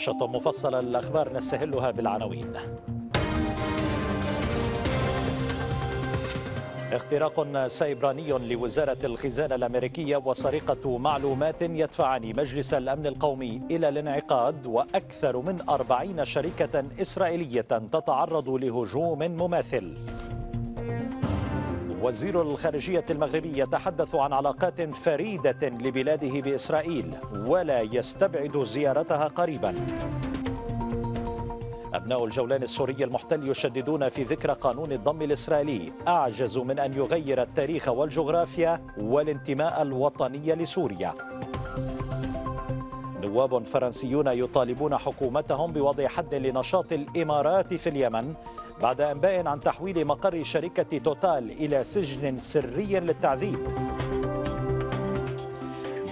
نشاط مفصلة الأخبار نستهلها بالعناوين اختراق سيبراني لوزارة الخزانة الأمريكية وسرقة معلومات يدفعان مجلس الأمن القومي إلى الانعقاد وأكثر من أربعين شركة إسرائيلية تتعرض لهجوم مماثل وزير الخارجية المغربي يتحدث عن علاقات فريدة لبلاده بإسرائيل ولا يستبعد زيارتها قريبا أبناء الجولان السوري المحتل يشددون في ذكرى قانون الضم الإسرائيلي أعجز من أن يغير التاريخ والجغرافيا والانتماء الوطني لسوريا نواب فرنسيون يطالبون حكومتهم بوضع حد لنشاط الإمارات في اليمن بعد أنباء عن تحويل مقر شركة توتال إلى سجن سري للتعذيب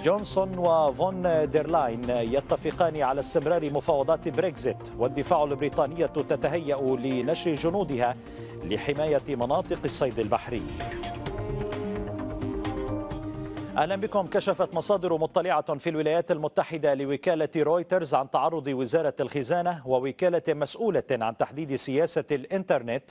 جونسون وفون ديرلاين يتفقان على استمرار مفاوضات بريكزيت والدفاع البريطانية تتهيأ لنشر جنودها لحماية مناطق الصيد البحري أهلا بكم كشفت مصادر مطلعة في الولايات المتحدة لوكالة رويترز عن تعرض وزارة الخزانة ووكالة مسؤولة عن تحديد سياسة الإنترنت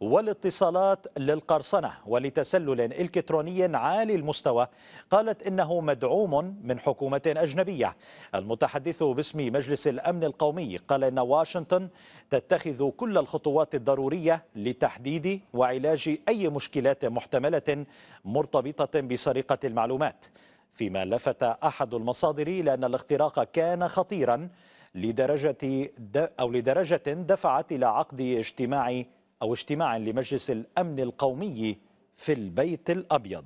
والاتصالات للقرصنة ولتسلل إلكتروني عالي المستوى قالت إنه مدعوم من حكومة أجنبية المتحدث باسم مجلس الأمن القومي قال إن واشنطن تتخذ كل الخطوات الضرورية لتحديد وعلاج أي مشكلات محتملة مرتبطة بسرقة المعلومات المات فيما لفت أحد المصادر إلى أن الاختراق كان خطيرا لدرجة أو لدرجة دفعت إلى عقد اجتماع أو اجتماع لمجلس الأمن القومي في البيت الأبيض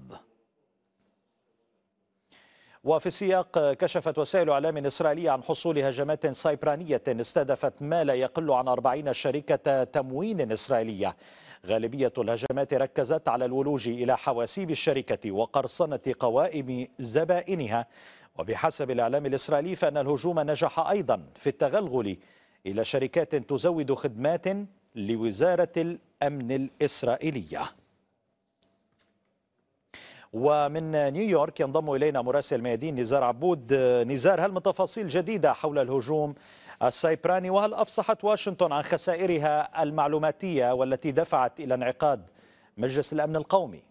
وفي السياق كشفت وسائل إعلام إسرائيلية عن حصول هجمات سيبرانية استهدفت ما لا يقل عن 40 شركة تموين إسرائيلية غالبية الهجمات ركزت على الولوج إلى حواسيب الشركة وقرصنة قوائم زبائنها وبحسب الإعلام الإسرائيلي فإن الهجوم نجح أيضا في التغلغل إلى شركات تزود خدمات لوزارة الأمن الإسرائيلية ومن نيويورك ينضم إلينا مراسل ميادين نزار عبود نزار هل من تفاصيل جديدة حول الهجوم السيبراني وهل أفصحت واشنطن عن خسائرها المعلوماتية والتي دفعت إلى انعقاد مجلس الأمن القومي؟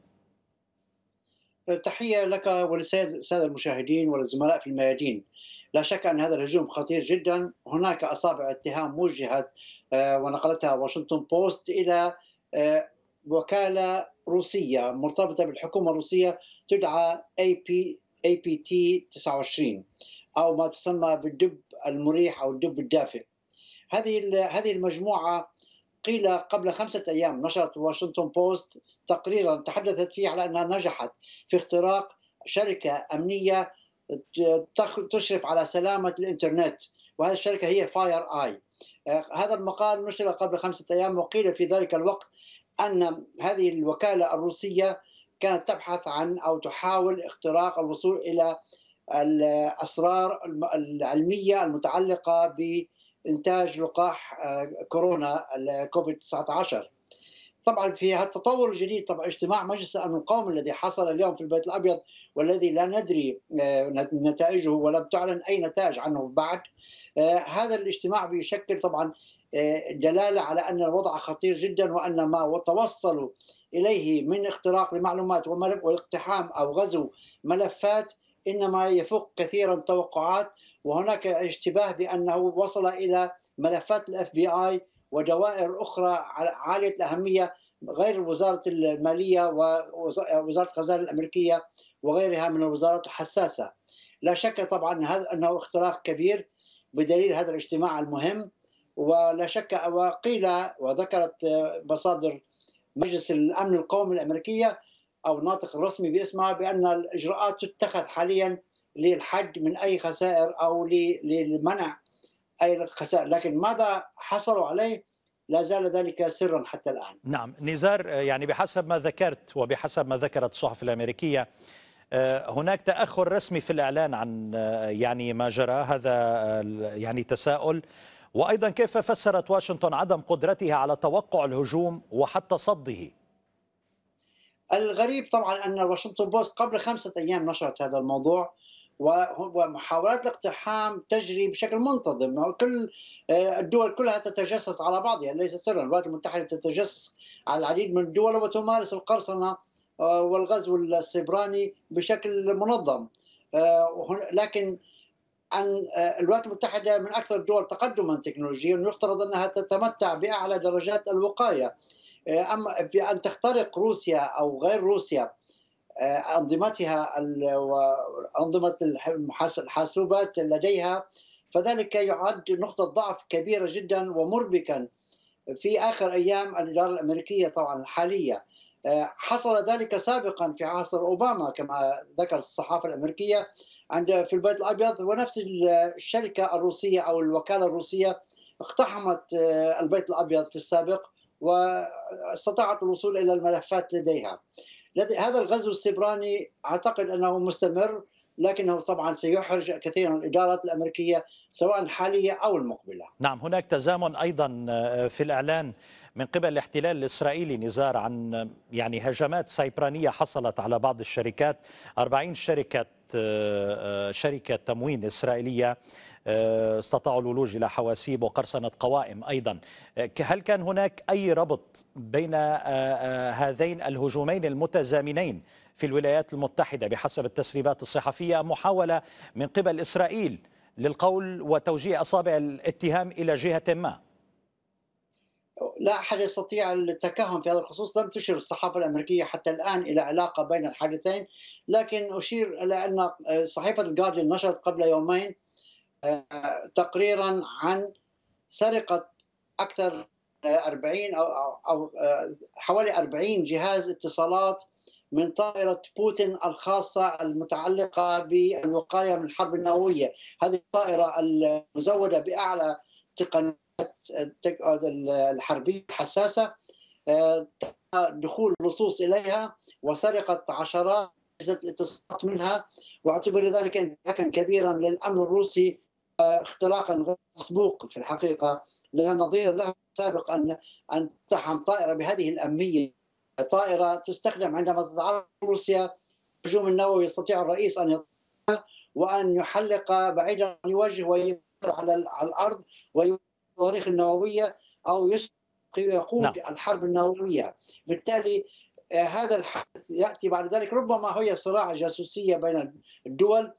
تحية لك وللسادة المشاهدين وللزملاء في الميادين لا شك أن هذا الهجوم خطير جدا هناك أصابع اتهام وجهت آه، ونقلتها واشنطن بوست إلى آه، وكالة روسية مرتبطة بالحكومة الروسية تدعى اي بي اي بي تي 29 او ما تسمى بالدب المريح او الدب الدافئ هذه هذه المجموعه قيل قبل خمسة أيام نشرت واشنطن بوست تقريرا تحدثت فيه على أنها نجحت في اختراق شركة أمنية تشرف على سلامة الإنترنت وهذه الشركة هي فاير آي هذا المقال نشر قبل خمسة أيام وقيل في ذلك الوقت أن هذه الوكالة الروسية كانت تبحث عن او تحاول اختراق الوصول الى الاسرار العلميه المتعلقه بانتاج لقاح آه، كورونا كوفيد 19 طبعا في التطور الجديد طبعا اجتماع مجلس الامن القومي الذي حصل اليوم في البيت الابيض والذي لا ندري آه، نتائجه ولم تعلن اي نتائج عنه بعد آه، هذا الاجتماع بيشكل طبعا دلاله على ان الوضع خطير جدا وان ما توصلوا إليه من اختراق لمعلومات واقتحام أو غزو ملفات إنما يفوق كثيرا توقعات وهناك اشتباه بأنه وصل إلى ملفات الاف بي اي ودوائر اخرى عاليه الاهميه غير وزاره الماليه ووزاره الخزانه الامريكيه وغيرها من الوزارات الحساسه. لا شك طبعا هذا انه اختراق كبير بدليل هذا الاجتماع المهم ولا شك وقيل وذكرت مصادر مجلس الامن القومي الامريكيه او الناطق الرسمي باسمها بان الاجراءات تتخذ حاليا للحد من اي خسائر او لمنع اي خسائر، لكن ماذا حصلوا عليه لا زال ذلك سرا حتى الان. نعم، نزار يعني بحسب ما ذكرت وبحسب ما ذكرت الصحف الامريكيه آه، هناك تاخر رسمي في الاعلان عن آه، يعني ما جرى هذا آه، يعني تساؤل وأيضا كيف فسرت واشنطن عدم قدرتها على توقع الهجوم وحتى صده الغريب طبعا أن واشنطن بوست قبل خمسة أيام نشرت هذا الموضوع ومحاولات الاقتحام تجري بشكل منتظم كل آه، الدول كلها تتجسس على بعضها ليس سرا الولايات المتحدة تتجسس على العديد من الدول وتمارس القرصنة آه، والغزو السبراني بشكل منظم آه، لكن عن آه، الولايات المتحدة من أكثر الدول تقدما تكنولوجيا ويفترض أنها تتمتع بأعلى درجات الوقاية آه، أما في أن تخترق روسيا أو غير روسيا آه، أنظمتها وأنظمة الحاسوبات لديها فذلك يعد نقطة ضعف كبيرة جدا ومربكا في آخر أيام الإدارة الأمريكية طبعا الحالية حصل ذلك سابقا في عصر اوباما كما ذكر الصحافه الامريكيه عند في البيت الابيض ونفس الشركه الروسيه او الوكاله الروسيه اقتحمت آه، البيت الابيض في السابق واستطاعت الوصول الى الملفات لديها. هذا الغزو السبراني اعتقد انه مستمر لكنه طبعا سيحرج كثيرا الادارات الامريكيه سواء الحاليه او المقبله. نعم هناك تزامن ايضا آه، في الاعلان من قبل الاحتلال الاسرائيلي نزار عن آه، يعني هجمات سيبرانيه حصلت على بعض الشركات 40 شركه آه، شركه تموين اسرائيليه استطاعوا الولوج الى حواسيب وقرصنه قوائم ايضا هل كان هناك اي ربط بين هذين الهجومين المتزامنين في الولايات المتحدة بحسب التسريبات الصحفية محاولة من قبل إسرائيل للقول وتوجيه أصابع الاتهام إلى جهة ما لا أحد يستطيع التكهن في هذا الخصوص لم تشر الصحافة الأمريكية حتى الآن إلى علاقة بين الحادثين لكن أشير إلى أن صحيفة الجارديان نشرت قبل يومين آه، تقريرا عن سرقة أكثر 40 أو, أو آه، حوالي 40 جهاز اتصالات من طائرة بوتين الخاصة المتعلقة بالوقاية من الحرب النووية هذه الطائرة المزودة بأعلى تقنيات الحربية الحساسة آه، دخول اللصوص إليها وسرقت عشرات الاتصالات منها واعتبر ذلك انتهاكا كبيرا للامن الروسي اختراقا غير مسبوق في الحقيقه لا نظير له سابق ان ان تقتحم طائره بهذه الاميه طائرة تستخدم عندما تتعرض روسيا هجوم النووي يستطيع الرئيس أن يطلقها وأن يحلق بعيدا عن يوجه ويطير على الأرض ويصرخ النووية أو يقود نعم. الحرب النووية بالتالي آه، هذا الحدث يأتي بعد ذلك ربما هي صراع جاسوسية بين الدول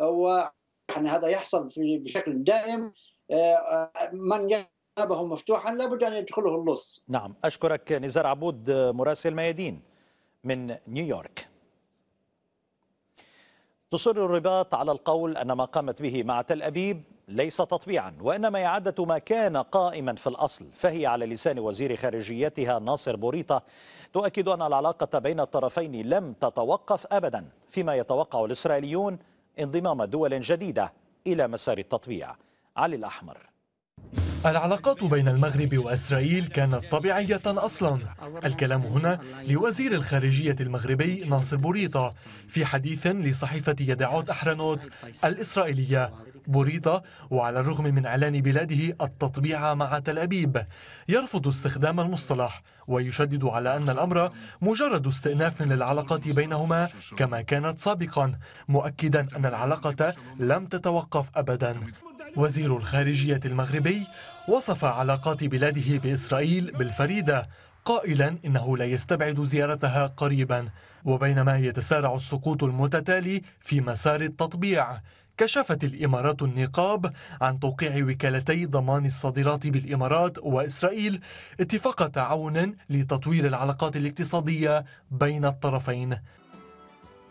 آه، و يعني هذا يحصل في بشكل دائم آه، من بابهم مفتوحا لابد أن يدخله اللص نعم أشكرك نزار عبود مراسل ميادين من نيويورك تصر الرباط على القول أن ما قامت به مع تل أبيب ليس تطبيعا وإنما إعادة ما كان قائما في الأصل فهي على لسان وزير خارجيتها ناصر بوريطة تؤكد أن العلاقة بين الطرفين لم تتوقف أبدا فيما يتوقع الإسرائيليون انضمام دول جديدة إلى مسار التطبيع علي الأحمر العلاقات بين المغرب وإسرائيل كانت طبيعية أصلا الكلام هنا لوزير الخارجية المغربي ناصر بوريطة في حديث لصحيفة يدعوت أحرنوت الإسرائيلية بوريطة وعلى الرغم من إعلان بلاده التطبيع مع تل أبيب يرفض استخدام المصطلح ويشدد على أن الأمر مجرد استئناف للعلاقات بينهما كما كانت سابقا مؤكدا أن العلاقة لم تتوقف أبدا وزير الخارجية المغربي وصف علاقات بلاده بإسرائيل بالفريدة قائلا إنه لا يستبعد زيارتها قريبا وبينما يتسارع السقوط المتتالي في مسار التطبيع كشفت الامارات النقاب عن توقيع وكالتي ضمان الصادرات بالامارات واسرائيل اتفاق تعاون لتطوير العلاقات الاقتصاديه بين الطرفين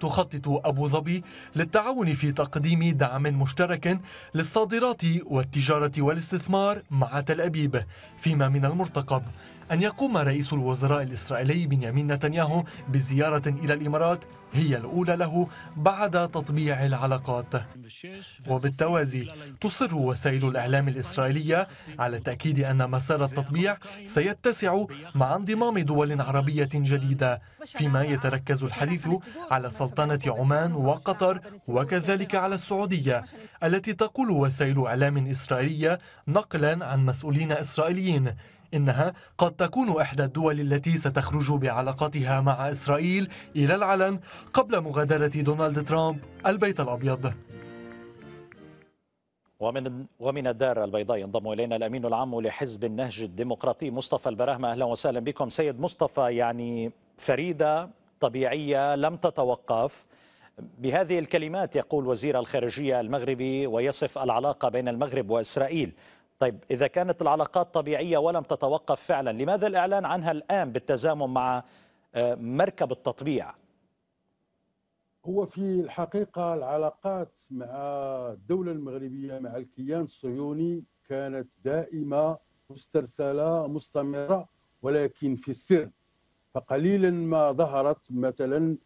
تخطط أبو ظبي للتعاون في تقديم دعم مشترك للصادرات والتجارة والاستثمار مع تل أبيب فيما من المرتقب أن يقوم رئيس الوزراء الإسرائيلي بنيامين نتنياهو بزيارة إلى الإمارات هي الأولى له بعد تطبيع العلاقات وبالتوازي تصر وسائل الإعلام الإسرائيلية على تأكيد أن مسار التطبيع سيتسع مع انضمام دول عربية جديدة فيما يتركز الحديث على سلطنة عمان وقطر وكذلك على السعودية التي تقول وسائل إعلام إسرائيلية نقلا عن مسؤولين إسرائيليين إنها قد تكون إحدى الدول التي ستخرج بعلاقاتها مع إسرائيل إلى العلن قبل مغادرة دونالد ترامب البيت الأبيض ومن ومن الدار البيضاء ينضم الينا الامين العام لحزب النهج الديمقراطي مصطفى البراهمه اهلا وسهلا بكم سيد مصطفى يعني فريده طبيعيه لم تتوقف بهذه الكلمات يقول وزير الخارجيه المغربي ويصف العلاقه بين المغرب واسرائيل طيب إذا كانت العلاقات طبيعية ولم تتوقف فعلا لماذا الإعلان عنها الآن بالتزامن مع آه، مركب التطبيع هو في الحقيقة العلاقات مع الدولة المغربية مع الكيان الصهيوني كانت دائمة مسترسلة مستمرة ولكن في السر فقليلا ما ظهرت مثلا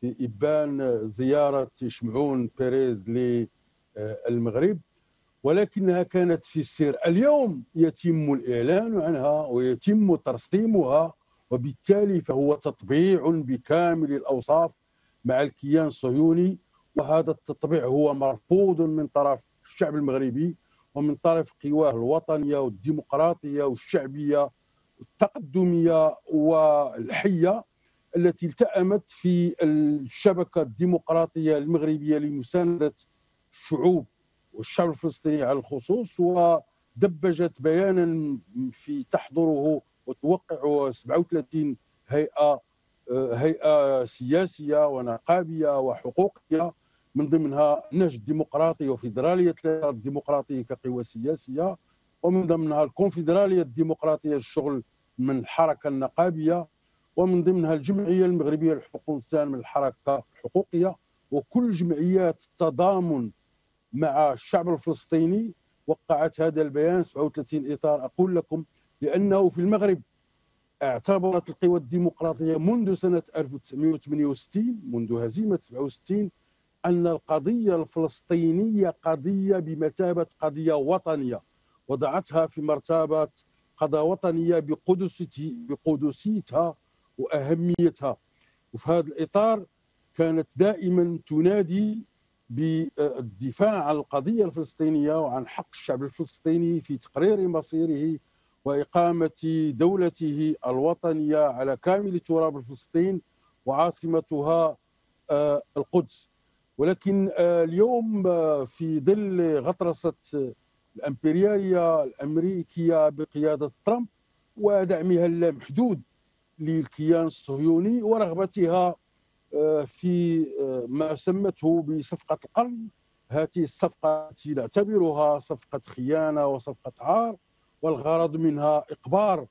في إبان زيارة شمعون بيريز للمغرب ولكنها كانت في السير اليوم يتم الإعلان عنها ويتم ترسيمها وبالتالي فهو تطبيع بكامل الأوصاف مع الكيان الصهيوني وهذا التطبيع هو مرفوض من طرف الشعب المغربي ومن طرف قواه الوطنية والديمقراطية والشعبية التقدمية والحية التي التأمت في الشبكة الديمقراطية المغربية لمساندة الشعوب والشعب الفلسطيني على الخصوص ودبجت بيانا في تحضره وتوقع 37 هيئه هيئه سياسيه ونقابيه وحقوقيه من ضمنها نهج الديمقراطي وفيدراليه الديمقراطي كقوى سياسيه ومن ضمنها الكونفدراليه الديمقراطيه للشغل من الحركه النقابيه ومن ضمنها الجمعيه المغربيه لحقوق الانسان من الحركه الحقوقيه وكل جمعيات التضامن مع الشعب الفلسطيني وقعت هذا البيان 37 اطار اقول لكم لانه في المغرب اعتبرت القوى الديمقراطيه منذ سنه 1968 منذ هزيمه 67 ان القضيه الفلسطينيه قضيه بمثابه قضيه وطنيه وضعتها في مرتبه قضاء وطنيه بقدسيتها واهميتها وفي هذا الاطار كانت دائما تنادي بالدفاع عن القضية الفلسطينية وعن حق الشعب الفلسطيني في تقرير مصيره وإقامة دولته الوطنية على كامل تراب فلسطين وعاصمتها آه، القدس ولكن آه، اليوم آه، في ظل غطرسة الامبرياليه الامريكيه بقياده ترامب ودعمها اللامحدود للكيان الصهيوني ورغبتها آه، في آه، ما سمته بصفقة القرن هذه الصفقة التي نعتبرها صفقة خيانة وصفقة عار والغرض منها إقبار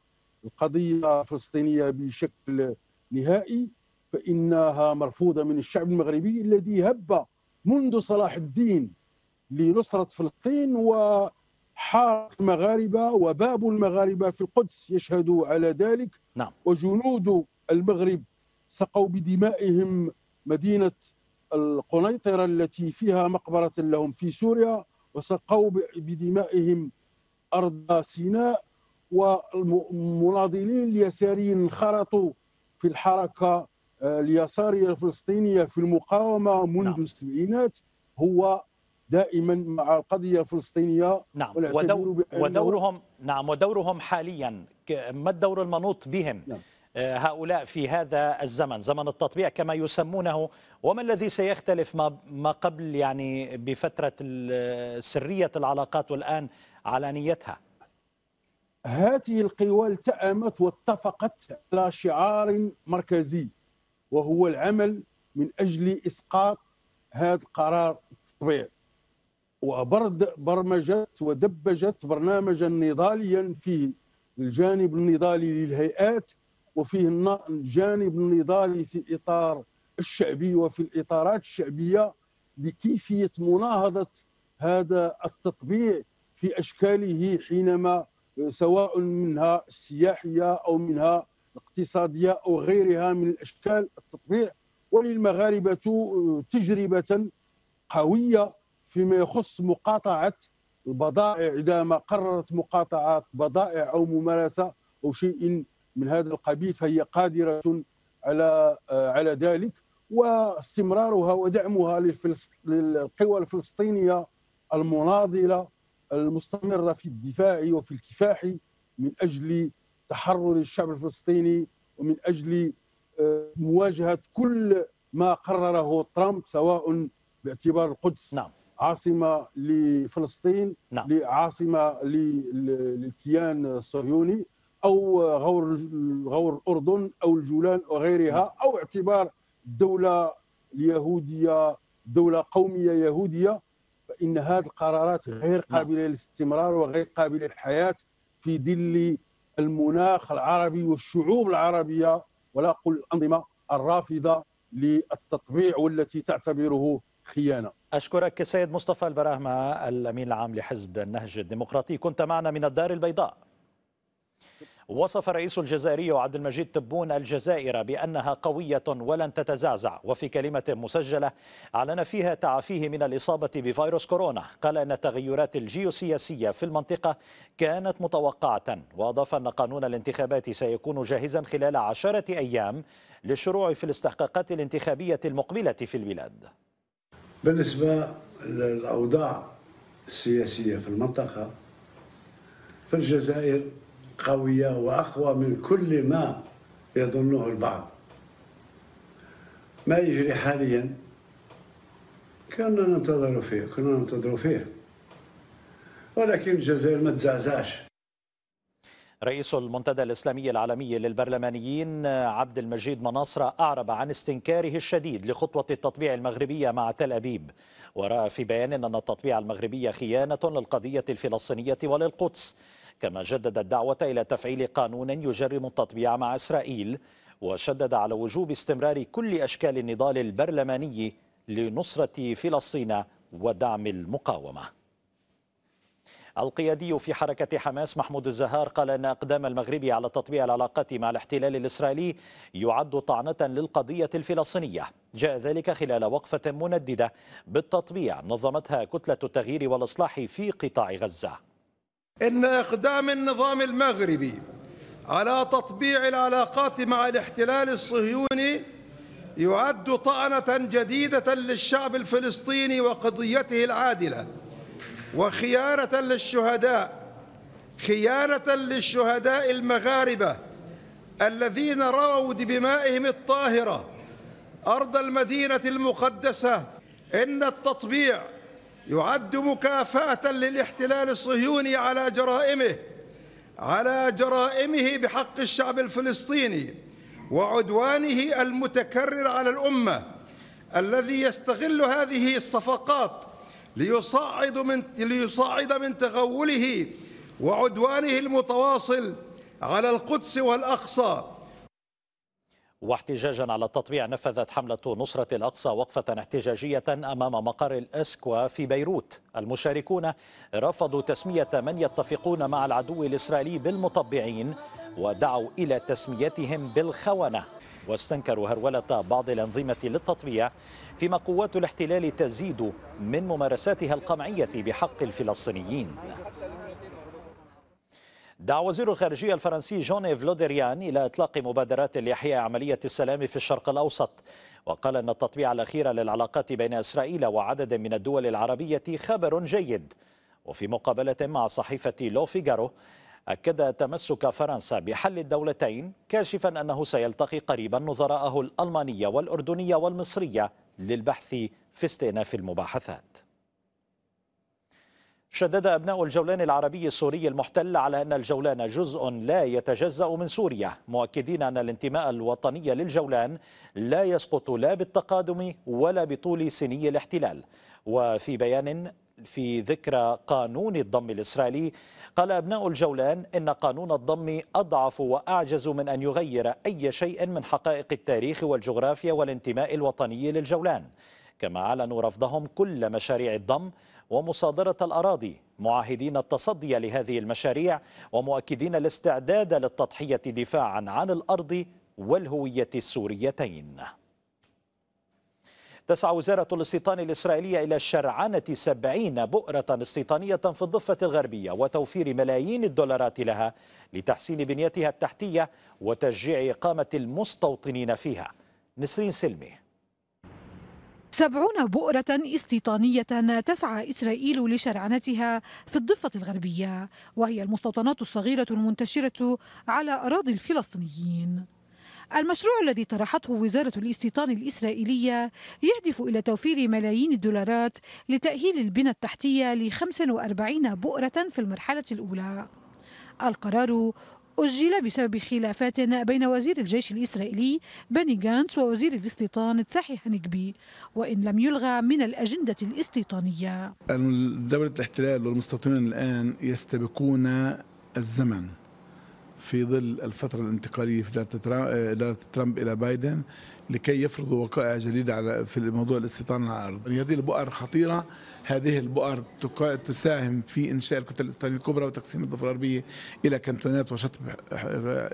القضية الفلسطينية بشكل نهائي فإنها مرفوضة من الشعب المغربي الذي هب منذ صلاح الدين لنصرة فلسطين وحارق المغاربة وباب المغاربة في القدس يشهد على ذلك نعم. وجنود المغرب سقوا بدمائهم مدينة القنيطرة التي فيها مقبرة لهم في سوريا وسقوا بدمائهم أرض سيناء والمناضلين اليساريين انخرطوا في الحركة آه، اليسارية الفلسطينية في المقاومة منذ نعم. السبعينات هو دائما مع القضية الفلسطينية نعم ودور ودورهم نعم ودورهم حاليا ما الدور المنوط بهم نعم. هؤلاء في هذا الزمن زمن التطبيع كما يسمونه وما الذي سيختلف ما قبل يعني بفترة سرية العلاقات والآن علانيتها هذه القوى التأمت واتفقت على شعار مركزي وهو العمل من أجل إسقاط هذا القرار التطبيع وبرد برمجت ودبجت برنامجا نضاليا في الجانب النضالي للهيئات وفيه الجانب النضالي في الاطار الشعبي وفي الاطارات الشعبيه لكيفيه مناهضه هذا التطبيع في اشكاله حينما سواء منها السياحيه او منها الاقتصاديه او غيرها من الاشكال التطبيع وللمغاربه تجربه قويه فيما يخص مقاطعه البضائع اذا ما قررت مقاطعه بضائع او ممارسه او شيء من هذا القبيل فهي قادرة على آه، على ذلك واستمرارها ودعمها للقوى الفلسطينية المناضلة المستمرة في الدفاع وفي الكفاح من أجل تحرر الشعب الفلسطيني ومن أجل آه، مواجهة كل ما قرره ترامب سواء باعتبار القدس نعم. عاصمة لفلسطين نعم. عاصمة للكيان الصهيوني او غور غور الاردن او الجولان وغيرها نعم. او اعتبار دوله اليهوديه دوله قوميه يهوديه فان هذه القرارات غير نعم. قابله للاستمرار وغير قابله للحياه في ظل المناخ العربي والشعوب العربيه ولا اقول الانظمه الرافضه للتطبيع والتي تعتبره خيانه. اشكرك السيد مصطفى البراهمه الامين العام لحزب النهج الديمقراطي كنت معنا من الدار البيضاء. وصف الرئيس الجزائري عبد المجيد تبون الجزائر بأنها قوية ولن تتزعزع وفي كلمة مسجلة أعلن فيها تعافيه من الإصابة بفيروس كورونا قال أن التغيرات الجيوسياسية في المنطقة كانت متوقعة وأضاف أن قانون الانتخابات سيكون جاهزا خلال عشرة أيام للشروع في الاستحقاقات الانتخابية المقبلة في البلاد بالنسبة للأوضاع السياسية في المنطقة في الجزائر قوية وأقوى من كل ما يظنه البعض ما يجري حاليا كنا ننتظر فيه كنا ننتظر فيه ولكن الجزائر ما تزعزعش رئيس المنتدى الإسلامي العالمي للبرلمانيين عبد المجيد مناصرة أعرب عن استنكاره الشديد لخطوة التطبيع المغربية مع تل أبيب ورأى في بيان أن التطبيع المغربي خيانة للقضية الفلسطينية وللقدس كما جدد الدعوة إلى تفعيل قانون يجرم التطبيع مع إسرائيل وشدد على وجوب استمرار كل أشكال النضال البرلماني لنصرة فلسطين ودعم المقاومه القيادي في حركة حماس محمود الزهار قال أن أقدام المغربي على تطبيع العلاقات مع الاحتلال الإسرائيلي يعد طعنة للقضية الفلسطينية جاء ذلك خلال وقفة منددة بالتطبيع نظمتها كتلة التغيير والإصلاح في قطاع غزة إن أقدام النظام المغربي على تطبيع العلاقات مع الاحتلال الصهيوني يعد طعنة جديدة للشعب الفلسطيني وقضيته العادلة وخيارة للشهداء خيارة للشهداء المغاربة الذين رووا بمائهم الطاهرة أرض المدينة المقدسة إن التطبيع يعد مكافأة للاحتلال الصهيوني على جرائمه على جرائمه بحق الشعب الفلسطيني وعدوانه المتكرر على الأمة الذي يستغل هذه الصفقات ليصعد من ليصعد من تغوله وعدوانه المتواصل على القدس والأقصى واحتجاجا على التطبيع نفذت حملة نصرة الأقصى وقفة احتجاجية أمام مقر الأسكوا في بيروت المشاركون رفضوا تسمية من يتفقون مع العدو الإسرائيلي بالمطبعين ودعوا إلى تسميتهم بالخونة واستنكروا هرولة بعض الأنظمة للتطبيع فيما قوات الاحتلال تزيد من ممارساتها القمعية بحق الفلسطينيين دعا وزير الخارجية الفرنسي جون فلودريان إلى إطلاق مبادرات لإحياء عملية السلام في الشرق الأوسط وقال أن التطبيع الأخير للعلاقات بين إسرائيل وعدد من الدول العربية خبر جيد وفي مقابلة مع صحيفة لو فيجارو أكد تمسك فرنسا بحل الدولتين كاشفا أنه سيلتقي قريبا نظراءه الألمانية والأردنية والمصرية للبحث في استئناف المباحثات شدد أبناء الجولان العربي السوري المحتل على أن الجولان جزء لا يتجزأ من سوريا مؤكدين أن الانتماء الوطني للجولان لا يسقط لا بالتقادم ولا بطول سني الاحتلال وفي بيان في ذكرى قانون الضم الإسرائيلي قال أبناء الجولان إن قانون الضم أضعف وأعجز من أن يغير أي شيء من حقائق التاريخ والجغرافيا والانتماء الوطني للجولان كما أعلنوا رفضهم كل مشاريع الضم ومصادرة الأراضي معاهدين التصدي لهذه المشاريع ومؤكدين الاستعداد للتضحية دفاعا عن الأرض والهوية السوريتين تسعى وزارة الاستيطان الإسرائيلية إلى شرعنة سبعين بؤرة استيطانية في الضفة الغربية وتوفير ملايين الدولارات لها لتحسين بنيتها التحتية وتشجيع إقامة المستوطنين فيها نسرين سلمي سبعون بؤرة استيطانية تسعى إسرائيل لشرعنتها في الضفة الغربية وهي المستوطنات الصغيرة المنتشرة على أراضي الفلسطينيين المشروع الذي طرحته وزارة الاستيطان الإسرائيلية يهدف إلى توفير ملايين الدولارات لتأهيل البنى التحتية ل 45 بؤرة في المرحلة الأولى القرار أجل بسبب خلافات بين وزير الجيش الإسرائيلي بني جانس ووزير الاستيطان تساحي هنجبي وإن لم يلغى من الأجندة الاستيطانية دولة الاحتلال والمستوطنين الآن يستبقون الزمن في ظل الفترة الانتقالية في إدارة ترامب إلى بايدن لكي يفرضوا وقائع جديدة على في موضوع الاستيطان على الأرض يعني هذه البؤر خطيرة هذه البؤر تساهم في إنشاء الكتل الإسلامية الكبرى وتقسيم الضفة الغربية إلى كنتونات وشطب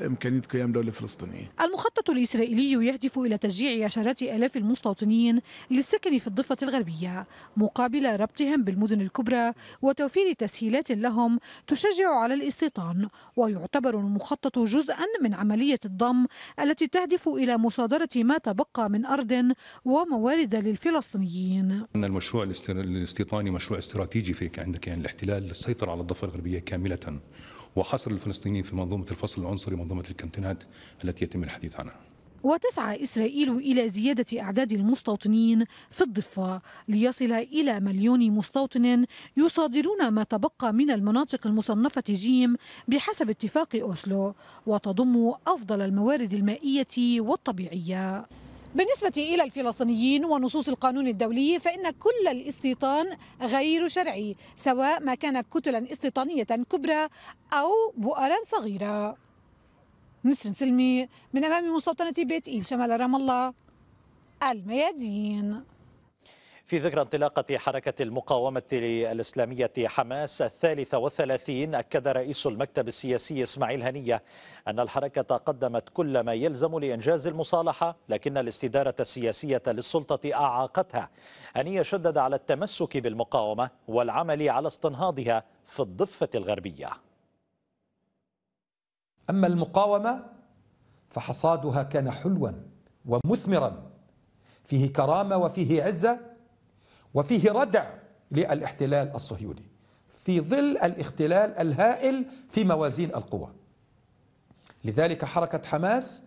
إمكانية قيام دولة فلسطينية المخطط الإسرائيلي يهدف إلى تشجيع عشرات آلاف المستوطنين للسكن في الضفة الغربية مقابل ربطهم بالمدن الكبرى وتوفير تسهيلات لهم تشجع على الاستيطان ويعتبر المخطط جزءا من عملية الضم التي تهدف إلى مصادرة ما تتبقى من أرض وموارد للفلسطينيين أن المشروع الاستيطاني مشروع استراتيجي في عندك يعني الاحتلال للسيطرة على الضفة الغربية كاملة وحصر الفلسطينيين في منظومة الفصل العنصري منظومة الكنتينات التي يتم الحديث عنها وتسعى إسرائيل إلى زيادة أعداد المستوطنين في الضفة ليصل إلى مليون مستوطن يصادرون ما تبقى من المناطق المصنفة جيم بحسب اتفاق أوسلو وتضم أفضل الموارد المائية والطبيعية بالنسبة إلى الفلسطينيين ونصوص القانون الدولي فإن كل الاستيطان غير شرعي سواء ما كان كتلا استيطانية كبرى أو بؤرا صغيرة نسر سلمي من أمام مستوطنة بيت إيل شمال رام الله الميادين في ذكرى انطلاقة حركة المقاومة الإسلامية حماس الثالثة والثلاثين أكد رئيس المكتب السياسي إسماعيل هنية أن الحركة قدمت كل ما يلزم لإنجاز المصالحة لكن الاستدارة السياسية للسلطة أعاقتها هنية شدد على التمسك بالمقاومة والعمل على استنهاضها في الضفة الغربية أما المقاومة فحصادها كان حلوا ومثمرا فيه كرامة وفيه عزة وفيه ردع للاحتلال الصهيوني في ظل الاختلال الهائل في موازين القوى لذلك حركة حماس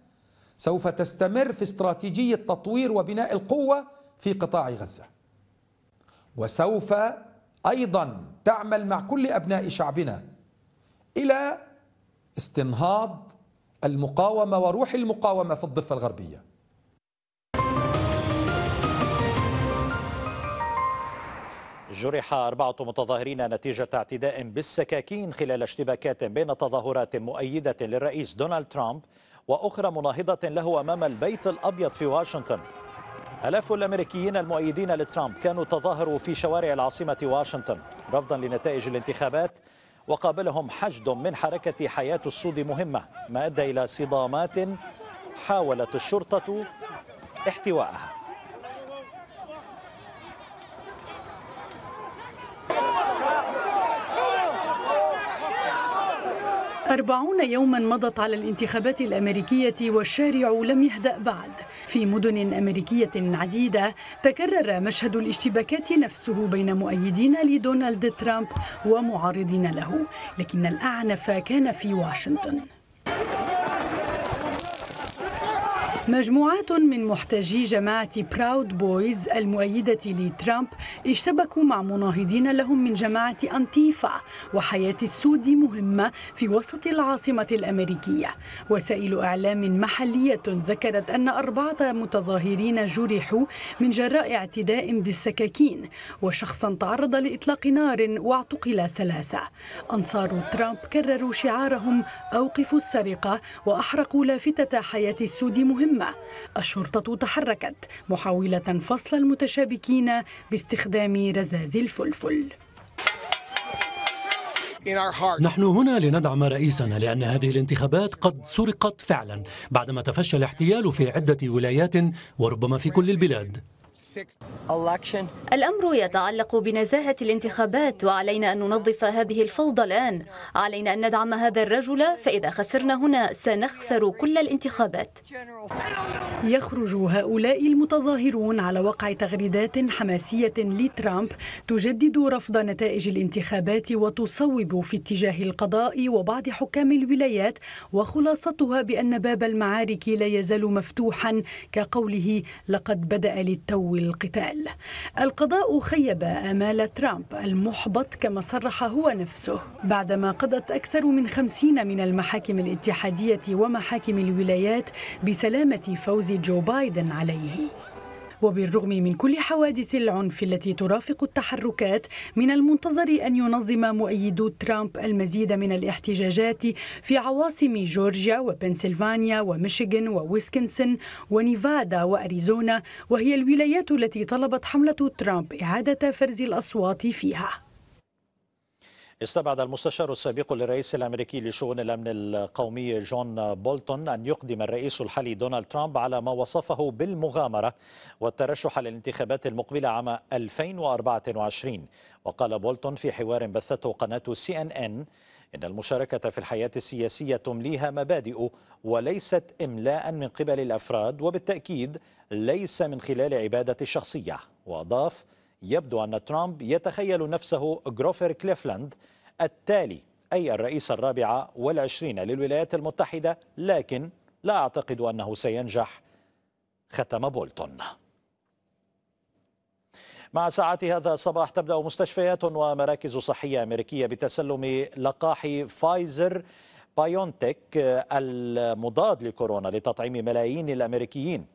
سوف تستمر في استراتيجية تطوير وبناء القوة في قطاع غزة وسوف أيضا تعمل مع كل أبناء شعبنا إلى استنهاض المقاومة وروح المقاومة في الضفة الغربية جرح أربعة متظاهرين نتيجة اعتداء بالسكاكين خلال اشتباكات بين تظاهرات مؤيدة للرئيس دونالد ترامب وأخرى مناهضة له أمام البيت الأبيض في واشنطن آلاف الأمريكيين المؤيدين لترامب كانوا تظاهروا في شوارع العاصمة واشنطن رفضا لنتائج الانتخابات وقابلهم حشد من حركة حياة السود مهمة ما أدى إلى صدامات حاولت الشرطة احتوائها أربعون يوما مضت على الانتخابات الأمريكية والشارع لم يهدأ بعد في مدن أمريكية عديدة تكرر مشهد الاشتباكات نفسه بين مؤيدين لدونالد ترامب ومعارضين له لكن الأعنف كان في واشنطن مجموعات من محتجي جماعة براود بويز المؤيدة لترامب اشتبكوا مع مناهضين لهم من جماعة أنتيفا وحياة السود مهمة في وسط العاصمة الأمريكية وسائل إعلام محلية ذكرت أن أربعة متظاهرين جرحوا من جراء اعتداء بالسكاكين وشخصا تعرض لإطلاق نار واعتقل ثلاثة أنصار ترامب كرروا شعارهم أوقفوا السرقة وأحرقوا لافتة حياة السود مهمة مهمة الشرطة تحركت محاولة فصل المتشابكين باستخدام رذاذ الفلفل نحن هنا لندعم رئيسنا لأن هذه الانتخابات قد سرقت فعلا بعدما تفشى الاحتيال في عدة ولايات وربما في كل البلاد الأمر يتعلق بنزاهة الانتخابات وعلينا أن ننظف هذه الفوضى الآن علينا أن ندعم هذا الرجل فإذا خسرنا هنا سنخسر كل الانتخابات يخرج هؤلاء المتظاهرون على وقع تغريدات حماسية لترامب تجدد رفض نتائج الانتخابات وتصوب في اتجاه القضاء وبعض حكام الولايات وخلاصتها بأن باب المعارك لا يزال مفتوحا كقوله لقد بدأ للتو أو القتال القضاء خيب آمال ترامب المحبط كما صرح هو نفسه بعدما قضت أكثر من خمسين من المحاكم الاتحادية ومحاكم الولايات بسلامة فوز جو بايدن عليه وبالرغم من كل حوادث العنف التي ترافق التحركات من المنتظر أن ينظم مؤيدو ترامب المزيد من الاحتجاجات في عواصم جورجيا وبنسلفانيا وميشيغان وويسكنسن ونيفادا وأريزونا وهي الولايات التي طلبت حملة ترامب إعادة فرز الأصوات فيها استبعد المستشار السابق للرئيس الامريكي لشؤون الامن القومي جون بولتون ان يقدم الرئيس الحالي دونالد ترامب على ما وصفه بالمغامره والترشح للانتخابات المقبله عام 2024 وقال بولتون في حوار بثته قناه سي ان ان ان المشاركه في الحياه السياسيه تمليها مبادئ وليست املاء من قبل الافراد وبالتاكيد ليس من خلال عباده الشخصيه واضاف يبدو أن ترامب يتخيل نفسه جروفر كليفلاند التالي أي الرئيس الرابع والعشرين للولايات المتحدة لكن لا أعتقد أنه سينجح ختم بولتون مع ساعات هذا الصباح تبدأ مستشفيات ومراكز صحية أمريكية بتسلم لقاح فايزر بايونتك المضاد لكورونا لتطعيم ملايين الأمريكيين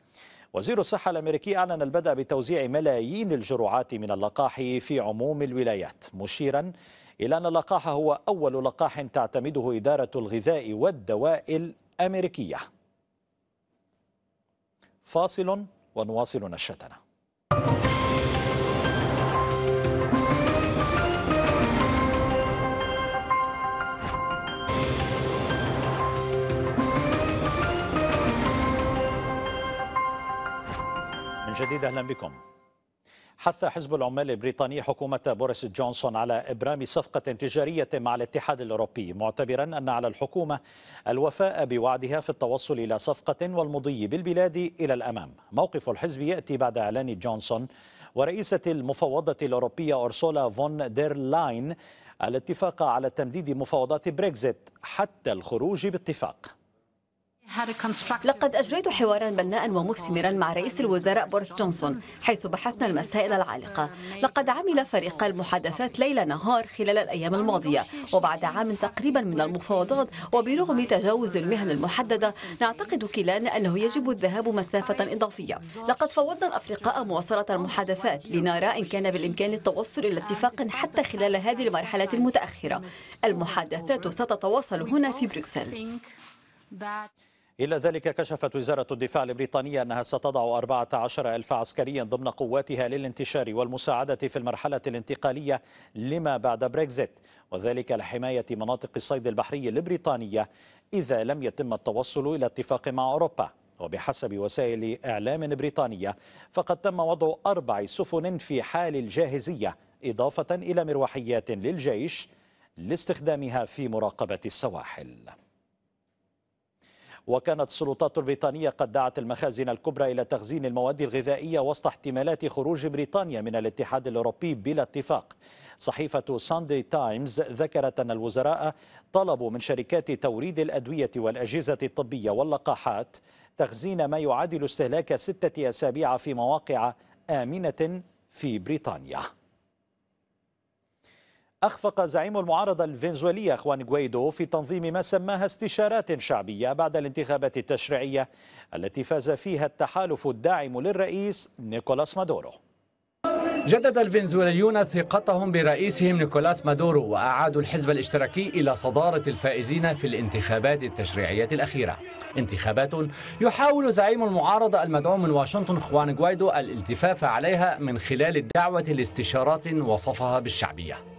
وزير الصحة الأمريكي أعلن البدء بتوزيع ملايين الجرعات من اللقاح في عموم الولايات مشيرا إلى أن اللقاح هو أول لقاح تعتمده إدارة الغذاء والدواء الأمريكية فاصل ونواصل نشرتنا من جديد أهلا بكم حث حزب العمال البريطاني حكومة بوريس جونسون على إبرام صفقة تجارية مع الاتحاد الأوروبي معتبرا أن على الحكومة الوفاء بوعدها في التوصل إلى صفقة والمضي بالبلاد إلى الأمام موقف الحزب يأتي بعد إعلان جونسون ورئيسة المفوضة الأوروبية أرسولا فون دير لاين الاتفاق على تمديد مفاوضات بريكزيت حتى الخروج باتفاق لقد أجريت حوارا بناء ومثمرا مع رئيس الوزراء بورس جونسون حيث بحثنا المسائل العالقة لقد عمل فريق المحادثات ليل نهار خلال الأيام الماضية وبعد عام تقريبا من المفاوضات وبرغم تجاوز المهن المحددة نعتقد كلانا أنه يجب الذهاب مسافة إضافية لقد فوضنا الأفرقاء مواصلة المحادثات لنرى إن كان بالإمكان التوصل إلى اتفاق حتى خلال هذه المرحلة المتأخرة المحادثات ستتواصل هنا في بروكسل إلى ذلك كشفت وزارة الدفاع البريطانية أنها ستضع 14 ألف عسكريا ضمن قواتها للانتشار والمساعدة في المرحلة الانتقالية لما بعد بريكزيت وذلك لحماية مناطق الصيد البحري البريطانية إذا لم يتم التوصل إلى اتفاق مع أوروبا وبحسب وسائل إعلام بريطانية فقد تم وضع أربع سفن في حال الجاهزية إضافة إلى مروحيات للجيش لاستخدامها في مراقبة السواحل وكانت السلطات البريطانية قد دعت المخازن الكبرى إلى تخزين المواد الغذائية وسط احتمالات خروج بريطانيا من الاتحاد الأوروبي بلا اتفاق صحيفة ساندي تايمز ذكرت أن الوزراء طلبوا من شركات توريد الأدوية والأجهزة الطبية واللقاحات تخزين ما يعادل استهلاك ستة أسابيع في مواقع آمنة في بريطانيا أخفق زعيم المعارضة الفنزويلية خوان غويدو في تنظيم ما سماها استشارات شعبية بعد الانتخابات التشريعية التي فاز فيها التحالف الداعم للرئيس نيكولاس مادورو جدد الفنزويليون ثقتهم برئيسهم نيكولاس مادورو وأعادوا الحزب الاشتراكي إلى صدارة الفائزين في الانتخابات التشريعية الأخيرة انتخابات يحاول زعيم المعارضة المدعوم من واشنطن خوان غوايدو الالتفاف عليها من خلال الدعوة لاستشارات وصفها بالشعبية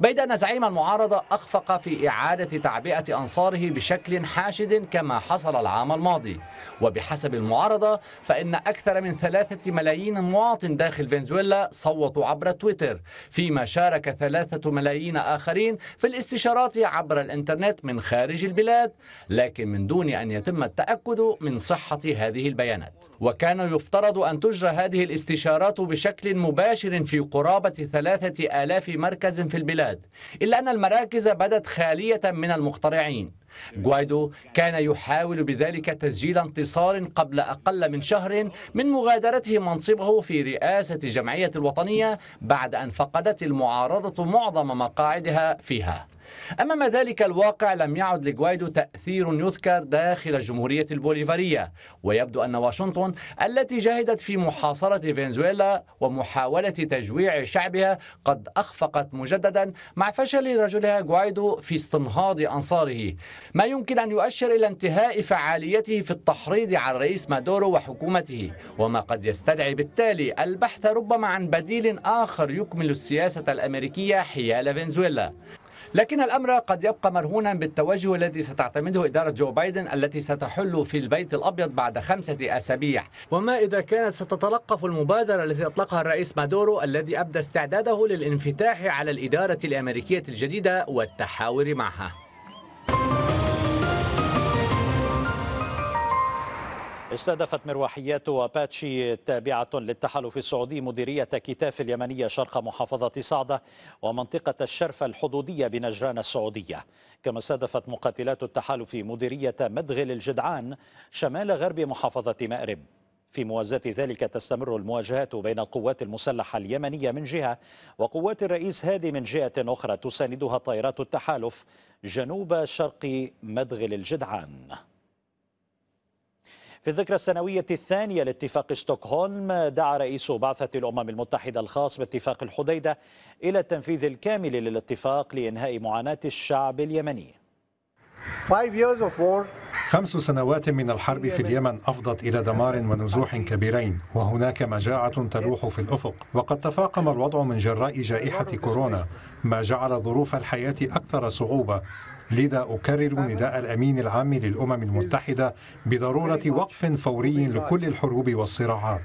بيد أن زعيم المعارضة أخفق في إعادة تعبئة أنصاره بشكل حاشد كما حصل العام الماضي وبحسب المعارضة فإن أكثر من ثلاثة ملايين مواطن داخل فنزويلا صوتوا عبر تويتر فيما شارك ثلاثة ملايين آخرين في الاستشارات عبر الإنترنت من خارج البلاد لكن من دون أن يتم التأكد من صحة هذه البيانات وكان يفترض أن تجرى هذه الاستشارات بشكل مباشر في قرابة ثلاثة آلاف مركز في البلاد إلا أن المراكز بدت خالية من المخترعين جوايدو كان يحاول بذلك تسجيل انتصار قبل أقل من شهر من مغادرته منصبه في رئاسة الجمعية الوطنية بعد أن فقدت المعارضة معظم مقاعدها فيها أمام ذلك الواقع لم يعد لجوايدو تأثير يذكر داخل الجمهورية البوليفارية ويبدو أن واشنطن التي جاهدت في محاصرة فنزويلا ومحاولة تجويع شعبها قد أخفقت مجددا مع فشل رجلها جوايدو في استنهاض أنصاره ما يمكن أن يؤشر إلى انتهاء فعاليته في التحريض على الرئيس مادورو وحكومته وما قد يستدعي بالتالي البحث ربما عن بديل آخر يكمل السياسة الأمريكية حيال فنزويلا لكن الأمر قد يبقى مرهونا بالتوجه الذي ستعتمده إدارة جو بايدن التي ستحل في البيت الأبيض بعد خمسة أسابيع وما إذا كانت ستتلقف المبادرة التي أطلقها الرئيس مادورو الذي أبدى استعداده للانفتاح على الإدارة الأمريكية الجديدة والتحاور معها استهدفت مروحيات أباتشي تابعة للتحالف السعودي مديرية كتاف اليمنية شرق محافظة صعدة ومنطقة الشرفة الحدودية بنجران السعودية كما استهدفت مقاتلات التحالف مديرية مدغل الجدعان شمال غرب محافظة مأرب في موازاة ذلك تستمر المواجهات بين القوات المسلحة اليمنية من جهة وقوات الرئيس هادي من جهة أخرى تساندها طائرات التحالف جنوب شرق مدغل الجدعان في الذكرى السنوية الثانية لاتفاق ستوكهولم دعا رئيس بعثة الأمم المتحدة الخاص باتفاق الحديدة إلى التنفيذ الكامل للاتفاق لإنهاء معاناة الشعب اليمني خمس سنوات من الحرب في اليمن أفضت إلى دمار ونزوح كبيرين وهناك مجاعة تلوح في الأفق وقد تفاقم الوضع من جراء جائحة كورونا ما جعل ظروف الحياة أكثر صعوبة لذا أكرر نداء الأمين العام للأمم المتحدة بضرورة وقف فوري لكل الحروب والصراعات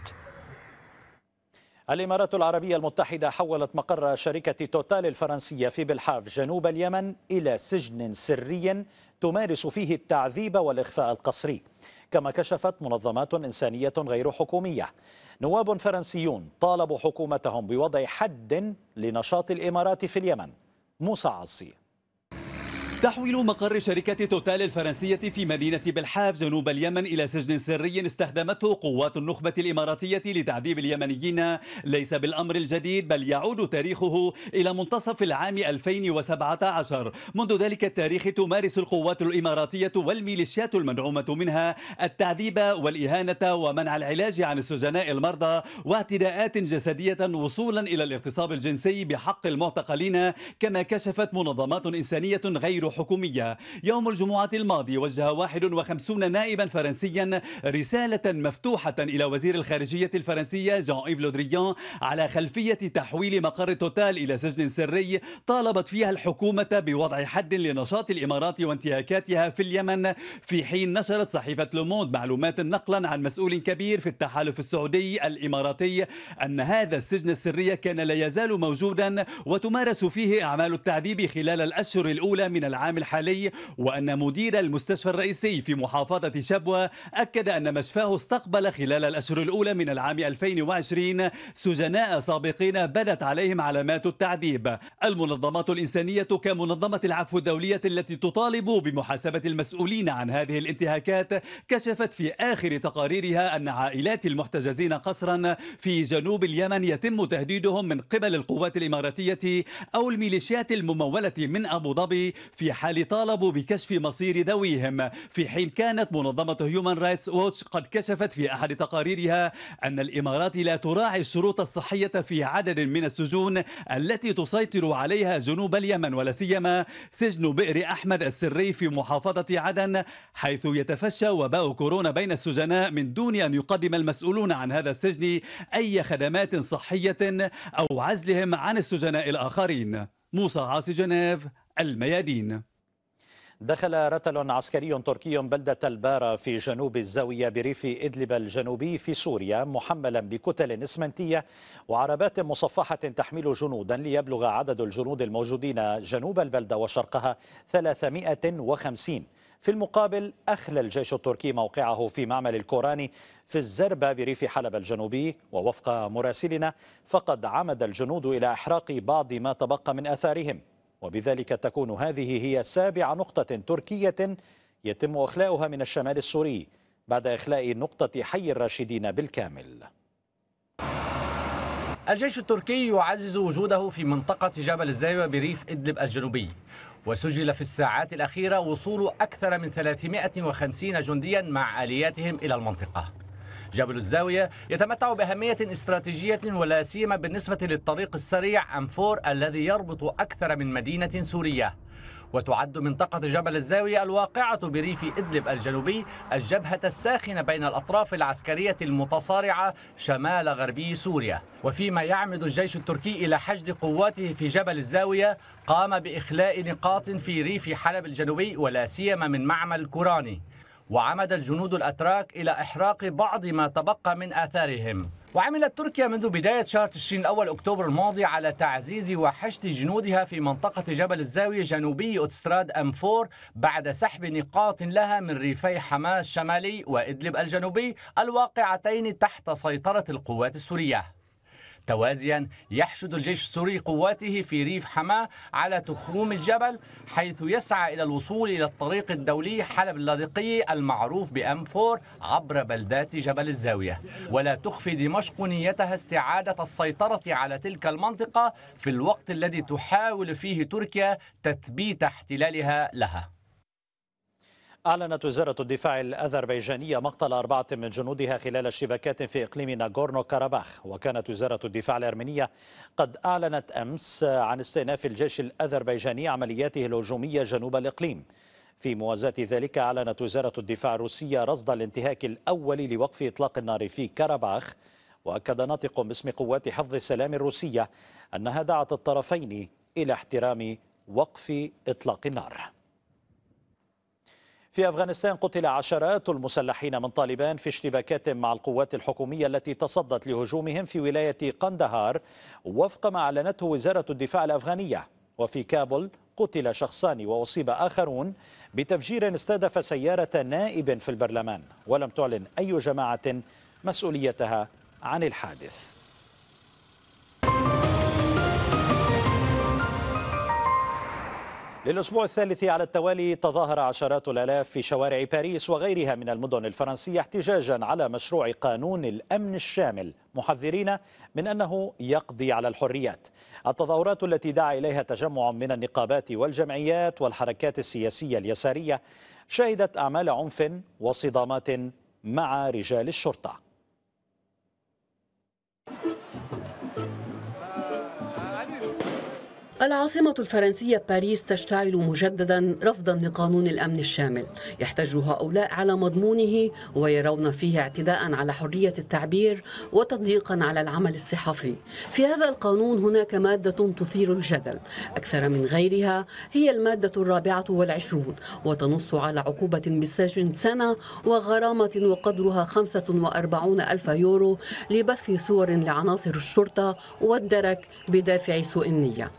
الإمارات العربية المتحدة حولت مقر شركة توتال الفرنسية في بلحاف جنوب اليمن إلى سجن سري تمارس فيه التعذيب والإخفاء القسري كما كشفت منظمات إنسانية غير حكومية نواب فرنسيون طالبوا حكومتهم بوضع حد لنشاط الإمارات في اليمن موسى عصي تحويل مقر شركة توتال الفرنسية في مدينة بلحاف جنوب اليمن إلى سجن سري استخدمته قوات النخبة الإماراتية لتعذيب اليمنيين ليس بالأمر الجديد بل يعود تاريخه إلى منتصف العام 2017 منذ ذلك التاريخ تمارس القوات الإماراتية والميليشيات المدعومة منها التعذيب والإهانة ومنع العلاج عن السجناء المرضى واعتداءات جسدية وصولا إلى الاغتصاب الجنسي بحق المعتقلين كما كشفت منظمات إنسانية غير حكومية يوم الجمعة الماضي وجه 51 نائبا فرنسيا رسالة مفتوحة إلى وزير الخارجية الفرنسية جان إيف لودريان على خلفية تحويل مقر توتال إلى سجن سري طالبت فيها الحكومة بوضع حد لنشاط الإمارات وانتهاكاتها في اليمن في حين نشرت صحيفة لوموند معلومات نقلا عن مسؤول كبير في التحالف السعودي الإماراتي أن هذا السجن السري كان لا يزال موجودا وتمارس فيه أعمال التعذيب خلال الأشهر الأولى من العام العام الحالي وأن مدير المستشفى الرئيسي في محافظة شبوة أكد أن مشفاه استقبل خلال الأشهر الأولى من العام 2020 سجناء سابقين بدت عليهم علامات التعذيب المنظمات الإنسانية كمنظمة العفو الدولية التي تطالب بمحاسبة المسؤولين عن هذه الانتهاكات كشفت في آخر تقاريرها أن عائلات المحتجزين قصرا في جنوب اليمن يتم تهديدهم من قبل القوات الإماراتية أو الميليشيات الممولة من أبو ظبي في في حال طالبوا بكشف مصير ذويهم في حين كانت منظمة هيومان رايتس ووتش قد كشفت في أحد تقاريرها أن الإمارات لا تراعي الشروط الصحية في عدد من السجون التي تسيطر عليها جنوب اليمن ولا سيما سجن بئر أحمد السري في محافظة عدن حيث يتفشى وباء كورونا بين السجناء من دون أن يقدم المسؤولون عن هذا السجن أي خدمات صحية أو عزلهم عن السجناء الآخرين موسى عاصي جنيف الميادين دخل رتل عسكري تركي بلدة البارة في جنوب الزاوية بريف إدلب الجنوبي في سوريا محملا بكتل إسمنتية وعربات مصفحة تحمل جنودا ليبلغ عدد الجنود الموجودين جنوب البلدة وشرقها 350 في المقابل أخلى الجيش التركي موقعه في معمل الكوراني في الزربة بريف حلب الجنوبي ووفق مراسلنا فقد عمد الجنود إلى إحراق بعض ما تبقى من أثارهم وبذلك تكون هذه هي سابع نقطة تركية يتم إخلاؤها من الشمال السوري بعد إخلاء نقطة حي الراشدين بالكامل الجيش التركي يعزز وجوده في منطقة جبل الزايوة بريف إدلب الجنوبي وسجل في الساعات الأخيرة وصول أكثر من 350 جنديا مع آلياتهم إلى المنطقة جبل الزاوية يتمتع بأهمية استراتيجية ولا سيما بالنسبة للطريق السريع أنفور الذي يربط أكثر من مدينة سورية وتعد منطقة جبل الزاوية الواقعة بريف إدلب الجنوبي الجبهة الساخنة بين الأطراف العسكرية المتصارعة شمال غربي سوريا وفيما يعمد الجيش التركي إلى حشد قواته في جبل الزاوية قام بإخلاء نقاط في ريف حلب الجنوبي ولا سيما من معمل كوراني وعمد الجنود الأتراك إلى إحراق بعض ما تبقى من آثارهم وعملت تركيا منذ بداية شهر تشرين الأول أكتوبر الماضي على تعزيز وحشد جنودها في منطقة جبل الزاوية جنوبي أوتستراد أم 4 بعد سحب نقاط لها من ريفي حماس الشمالي وإدلب الجنوبي الواقعتين تحت سيطرة القوات السورية توازيا يحشد الجيش السوري قواته في ريف حماه على تخوم الجبل حيث يسعى إلى الوصول إلى الطريق الدولي حلب اللاذقية المعروف بأم 4 عبر بلدات جبل الزاوية ولا تخفي دمشق نيتها استعادة السيطرة على تلك المنطقة في الوقت الذي تحاول فيه تركيا تثبيت احتلالها لها أعلنت وزارة الدفاع الأذربيجانية مقتل أربعة من جنودها خلال اشتباكات في إقليم ناغورنو كاراباخ وكانت وزارة الدفاع الأرمينية قد أعلنت أمس عن استئناف الجيش الأذربيجاني عملياته الهجومية جنوب الإقليم في موازاة ذلك أعلنت وزارة الدفاع الروسية رصد الانتهاك الأول لوقف إطلاق النار في كاراباخ وأكد ناطق باسم قوات حفظ السلام الروسية أنها دعت الطرفين إلى احترام وقف إطلاق النار في أفغانستان قتل عشرات المسلحين من طالبان في اشتباكات مع القوات الحكومية التي تصدت لهجومهم في ولاية قندهار وفق ما أعلنته وزارة الدفاع الأفغانية وفي كابل قتل شخصان وأصيب آخرون بتفجير استهدف سيارة نائب في البرلمان ولم تعلن أي جماعة مسؤوليتها عن الحادث للأسبوع الثالث على التوالي تظاهر عشرات الآلاف في شوارع باريس وغيرها من المدن الفرنسية احتجاجا على مشروع قانون الأمن الشامل محذرين من أنه يقضي على الحريات التظاهرات التي دعا إليها تجمع من النقابات والجمعيات والحركات السياسية اليسارية شهدت أعمال عنف وصدامات مع رجال الشرطة العاصمة الفرنسية باريس تشتعل مجددا رفضا لقانون الأمن الشامل يحتج هؤلاء على مضمونه ويرون فيه اعتداء على حرية التعبير وتضييقا على العمل الصحفي في هذا القانون هناك مادة تثير الجدل أكثر من غيرها هي المادة الرابعة والعشرون وتنص على عقوبة بالسجن سنة وغرامة وقدرها 45 ألف يورو لبث صور لعناصر الشرطة والدرك بدافع سوء النية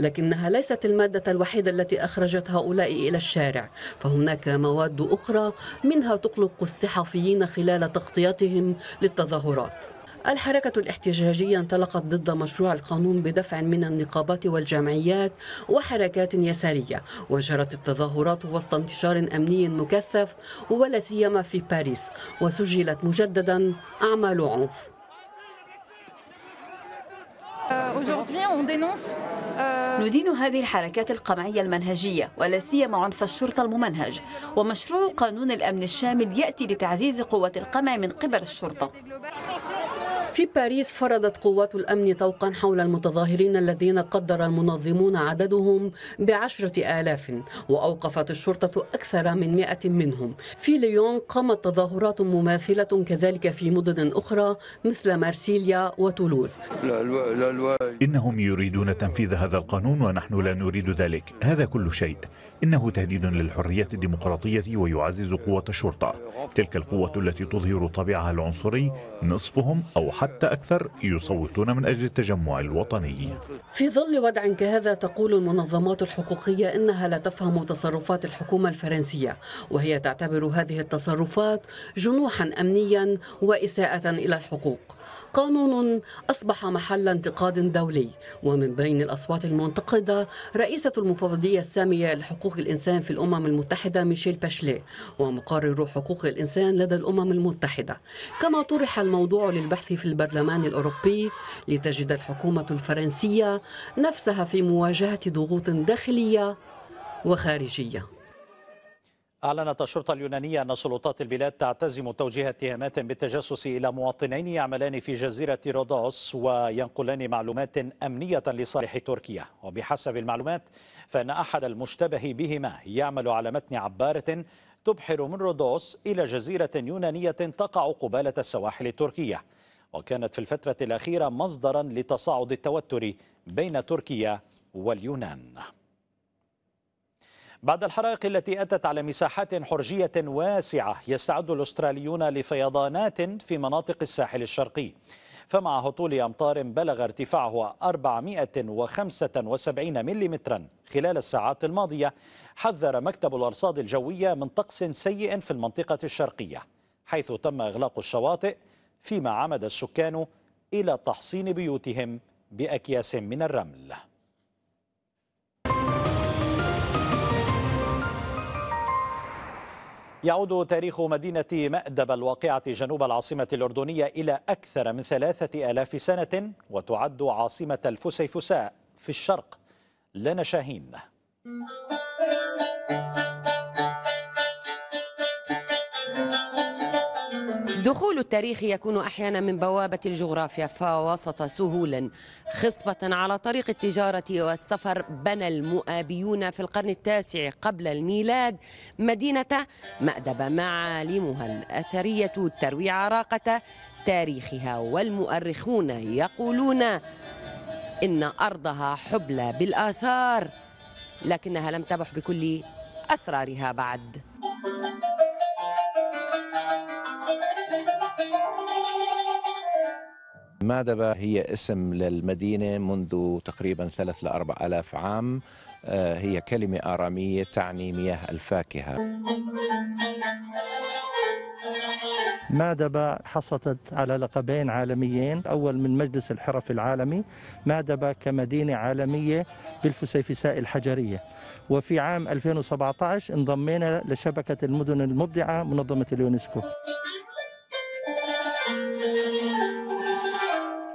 لكنها ليست المادة الوحيدة التي أخرجت هؤلاء إلى الشارع فهناك مواد أخرى منها تقلق الصحفيين خلال تغطيتهم للتظاهرات الحركة الاحتجاجية انطلقت ضد مشروع القانون بدفع من النقابات والجمعيات وحركات يسارية وجرت التظاهرات وسط انتشار أمني مكثف ولا سيما في باريس وسجلت مجددا أعمال عنف Euh, euh, ندين هذه الحركات القمعية المنهجية ولا سيما عنف الشرطة الممنهج ومشروع قانون الأمن الشامل يأتي لتعزيز قوة القمع من قبل الشرطة في باريس فرضت قوات الأمن طوقا حول المتظاهرين الذين قدر المنظمون عددهم بعشرة آلاف وأوقفت الشرطة أكثر من مئة منهم في ليون قامت تظاهرات مماثلة كذلك في مدن أخرى مثل مارسيليا وتولوز إنهم يريدون تنفيذ هذا القانون ونحن لا نريد ذلك هذا كل شيء إنه تهديد للحرية الديمقراطية ويعزز قوة الشرطة تلك القوة التي تظهر طابعها العنصري نصفهم أو حتى حتى أكثر يصوتون من أجل التجمع الوطني في ظل وضع كهذا تقول المنظمات الحقوقية إنها لا تفهم تصرفات الحكومة الفرنسية وهي تعتبر هذه التصرفات جنوحا أمنيا وإساءة إلى الحقوق قانون أصبح محل انتقاد دولي ومن بين الأصوات المنتقدة رئيسة المفوضية السامية لحقوق الإنسان في الأمم المتحدة ميشيل باشلي ومقرر حقوق الإنسان لدى الأمم المتحدة كما طرح الموضوع للبحث في البرلمان الأوروبي لتجد الحكومة الفرنسية نفسها في مواجهة ضغوط داخلية وخارجيه أعلنت الشرطة اليونانية أن سلطات البلاد تعتزم توجيه اتهامات بالتجسس إلى مواطنين يعملان في جزيرة رودوس وينقلان معلومات أمنية لصالح تركيا وبحسب المعلومات فإن أحد المشتبه بهما يعمل على متن عبارة تبحر من رودوس إلى جزيرة يونانية تقع قبالة السواحل التركية وكانت في الفترة الأخيرة مصدرا لتصاعد التوتر بين تركيا واليونان بعد الحرائق التي أتت على مساحات حرجية واسعة يستعد الأستراليون لفيضانات في مناطق الساحل الشرقي فمع هطول أمطار بلغ ارتفاعها 475 ملم خلال الساعات الماضية حذر مكتب الأرصاد الجوية من طقس سيء في المنطقة الشرقية حيث تم إغلاق الشواطئ فيما عمد السكان إلى تحصين بيوتهم بأكياس من الرمل يعود تاريخ مدينة مأدب الواقعة جنوب العاصمة الأردنية إلى أكثر من ثلاثة آلاف سنة وتعد عاصمة الفسيفساء في الشرق لنا شاهين التاريخ يكون أحيانا من بوابة الجغرافيا فوسط سهولا خصبة على طريق التجارة والسفر بنى المؤابيون في القرن التاسع قبل الميلاد مدينة مادبه معالمها الأثرية تروي عراقة تاريخها والمؤرخون يقولون إن أرضها حبلى بالآثار لكنها لم تبح بكل أسرارها بعد مادبا هي اسم للمدينة منذ تقريبا ثلاث لأربع ألاف عام آه، هي كلمة آرامية تعني مياه الفاكهة مادبا حصلت على لقبين عالميين أول من مجلس الحرف العالمي مادبا كمدينة عالمية بالفسيفساء الحجرية وفي عام 2017 انضمينا لشبكة المدن المبدعة منظمة اليونسكو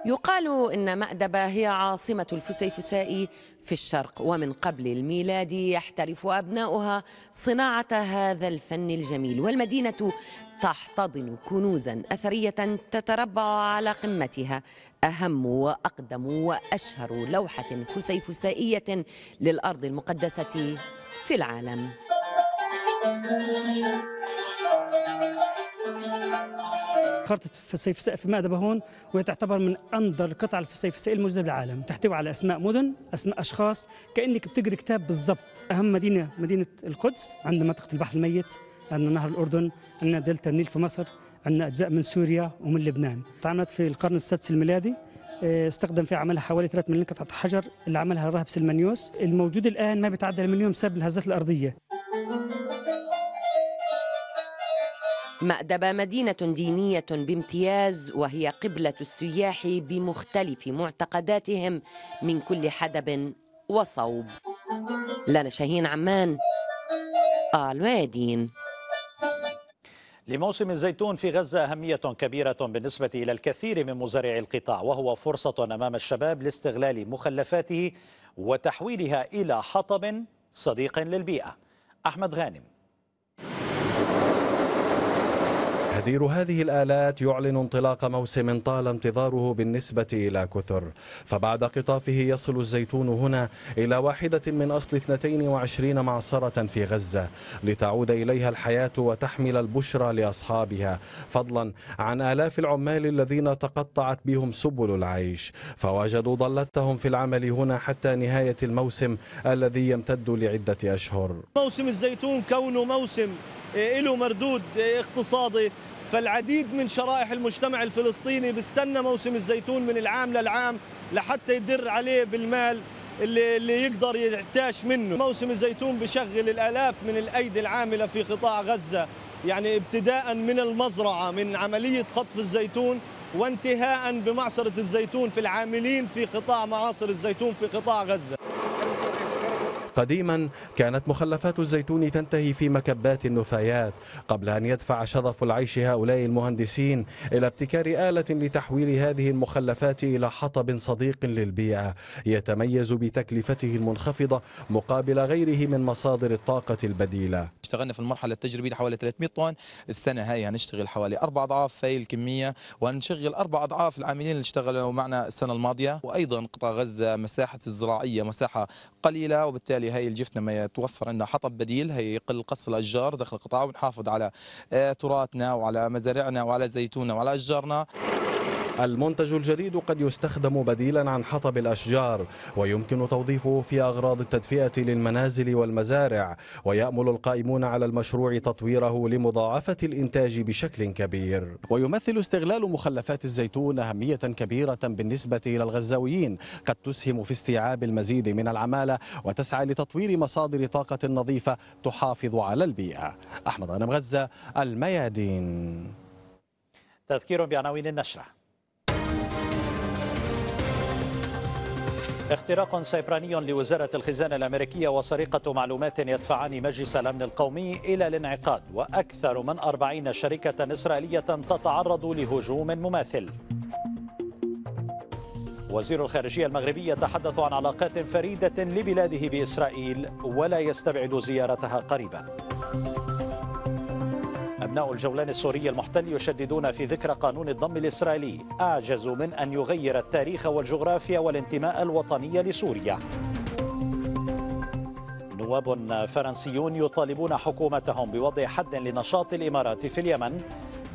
يقال إن مأدبة هي عاصمة الفسيفساء في الشرق ومن قبل الميلاد يحترف أبناؤها صناعة هذا الفن الجميل والمدينة تحتضن كنوزا أثرية تتربع على قمتها أهم وأقدم وأشهر لوحة فسيفسائية للأرض المقدسة في العالم. خرطة الفسيفساء في مأدبة هون وهي تعتبر من أندر القطع الفسيفساء الموجودة بالعالم تحتوي على أسماء مدن أسماء أشخاص كأنك بتقرأ كتاب بالضبط أهم مدينة مدينة القدس عندنا منطقة البحر الميت عندنا نهر الأردن عندنا دلتا النيل في مصر عندنا أجزاء من سوريا ومن لبنان تعملت في القرن السادس الميلادي آه، استخدم في عملها حوالي 3 مليون قطعة حجر اللي عملها الراهب سلمانيوس الموجود الآن ما بيتعدى المليون بسبب الهزات الأرضية مأدبة مدينة دينية بامتياز وهي قبلة السياح بمختلف معتقداتهم من كل حدب وصوب لنا شاهين عمان آل وادين لموسم الزيتون في غزة أهمية كبيرة بالنسبة إلى الكثير من مزارعي القطاع وهو فرصة أمام الشباب لاستغلال مخلفاته وتحويلها إلى حطب صديق للبيئة أحمد غانم هدير هذه الآلات يعلن انطلاق موسم طال انتظاره بالنسبة إلى كثر فبعد قطافه يصل الزيتون هنا إلى واحدة من أصل 22 معصرة في غزة لتعود إليها الحياة وتحمل البشرى لأصحابها فضلا عن آلاف العمال الذين تقطعت بهم سبل العيش فوجدوا ضلتهم في العمل هنا حتى نهاية الموسم الذي يمتد لعدة أشهر موسم الزيتون كونه موسم له مردود اقتصادي فالعديد من شرائح المجتمع الفلسطيني بيستنى موسم الزيتون من العام للعام لحتى يدر عليه بالمال اللي, اللي يقدر يعتاش منه موسم الزيتون بشغل الآلاف من الأيدي العاملة في قطاع غزة يعني ابتداء من المزرعة من عملية قطف الزيتون وانتهاء بمعصرة الزيتون في العاملين في قطاع معاصر الزيتون في قطاع غزة قديما كانت مخلفات الزيتون تنتهي في مكبات النفايات قبل أن يدفع شظف العيش هؤلاء المهندسين إلى ابتكار آلة لتحويل هذه المخلفات إلى حطب صديق للبيئة يتميز بتكلفته المنخفضة مقابل غيره من مصادر الطاقة البديلة اشتغلنا في المرحلة التجريبية حوالي 300 طن السنة هاي هنشتغل حوالي أربع أضعاف هاي الكمية وهنشغل أربع أضعاف العاملين اللي اشتغلوا معنا السنة الماضية وأيضا قطاع غزة مساحة الزراعية مساحة قليلة وبالتالي وبالتالي هي الجفنه ما يتوفر عندنا حطب بديل هي يقل قص الاشجار داخل القطاع ونحافظ على آه، تراثنا وعلى مزارعنا وعلى زيتوننا وعلى اشجارنا المنتج الجديد قد يستخدم بديلا عن حطب الأشجار ويمكن توظيفه في أغراض التدفئة للمنازل والمزارع ويأمل القائمون على المشروع تطويره لمضاعفة الإنتاج بشكل كبير ويمثل استغلال مخلفات الزيتون أهمية كبيرة بالنسبة إلى الغزاويين قد تسهم في استيعاب المزيد من العمالة وتسعى لتطوير مصادر طاقة نظيفة تحافظ على البيئة أحمد غنم غزة الميادين تذكير بعناوين النشره اختراق سيبراني لوزارة الخزانة الأمريكية وسرقة معلومات يدفعان مجلس الأمن القومي إلى الانعقاد وأكثر من أربعين شركة إسرائيلية تتعرض لهجوم مماثل وزير الخارجية المغربي يتحدث عن علاقات فريدة لبلاده بإسرائيل ولا يستبعد زيارتها قريباً أبناء الجولان السوري المحتل يشددون في ذكرى قانون الضم الإسرائيلي أعجز من أن يغير التاريخ والجغرافيا والانتماء الوطني لسوريا نواب فرنسيون يطالبون حكومتهم بوضع حد لنشاط الإمارات في اليمن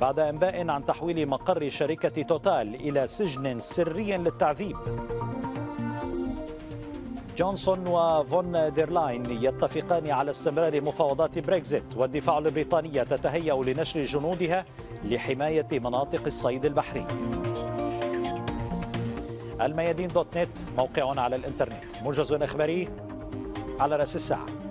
بعد أنباء عن تحويل مقر شركة توتال إلى سجن سري للتعذيب جونسون وفون ديرلاين يتفقان على استمرار مفاوضات بريكزيت والدفاع البريطانية تتهيأ لنشر جنودها لحماية مناطق الصيد البحري الميادين دوت نت موقع على الانترنت موجز إخباري على رأس الساعة